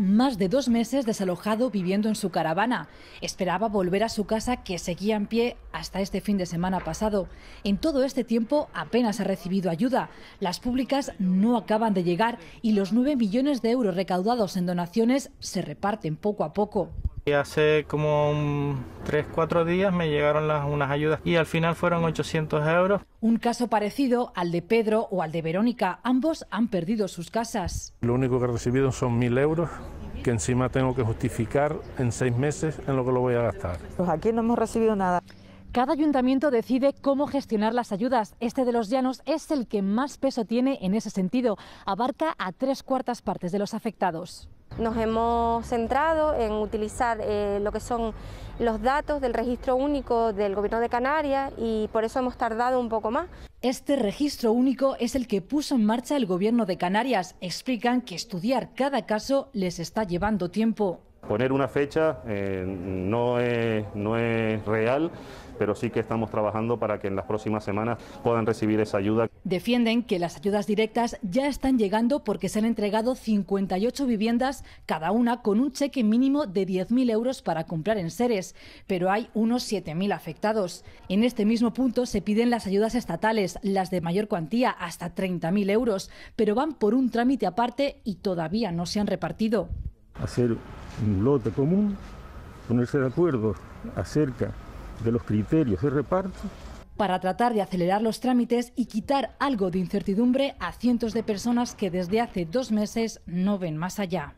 más de dos meses desalojado viviendo en su caravana. Esperaba volver a su casa que seguía en pie hasta este fin de semana pasado. En todo este tiempo apenas ha recibido ayuda. Las públicas no acaban de llegar y los nueve millones de euros recaudados en donaciones se reparten poco a poco. Y hace como tres 3 días me llegaron unas ayudas y al final fueron 800 euros. Un caso parecido al de Pedro o al de Verónica. Ambos han perdido sus casas. Lo único que he recibido son 1.000 euros que encima tengo que justificar en seis meses en lo que lo voy a gastar. Pues aquí no hemos recibido nada. Cada ayuntamiento decide cómo gestionar las ayudas. Este de los llanos es el que más peso tiene en ese sentido. Abarca a tres cuartas partes de los afectados nos hemos centrado en utilizar eh, lo que son los datos del registro único del Gobierno de Canarias y por eso hemos tardado un poco más. Este registro único es el que puso en marcha el Gobierno de Canarias. Explican que estudiar cada caso les está llevando tiempo. Poner una fecha eh, no, es, no es real, pero sí que estamos trabajando para que en las próximas semanas puedan recibir esa ayuda. Defienden que las ayudas directas ya están llegando porque se han entregado 58 viviendas, cada una con un cheque mínimo de 10.000 euros para comprar en seres, pero hay unos 7.000 afectados. En este mismo punto se piden las ayudas estatales, las de mayor cuantía, hasta 30.000 euros, pero van por un trámite aparte y todavía no se han repartido hacer un lote común, ponerse de acuerdo acerca de los criterios de reparto. Para tratar de acelerar los trámites y quitar algo de incertidumbre a cientos de personas que desde hace dos meses no ven más allá.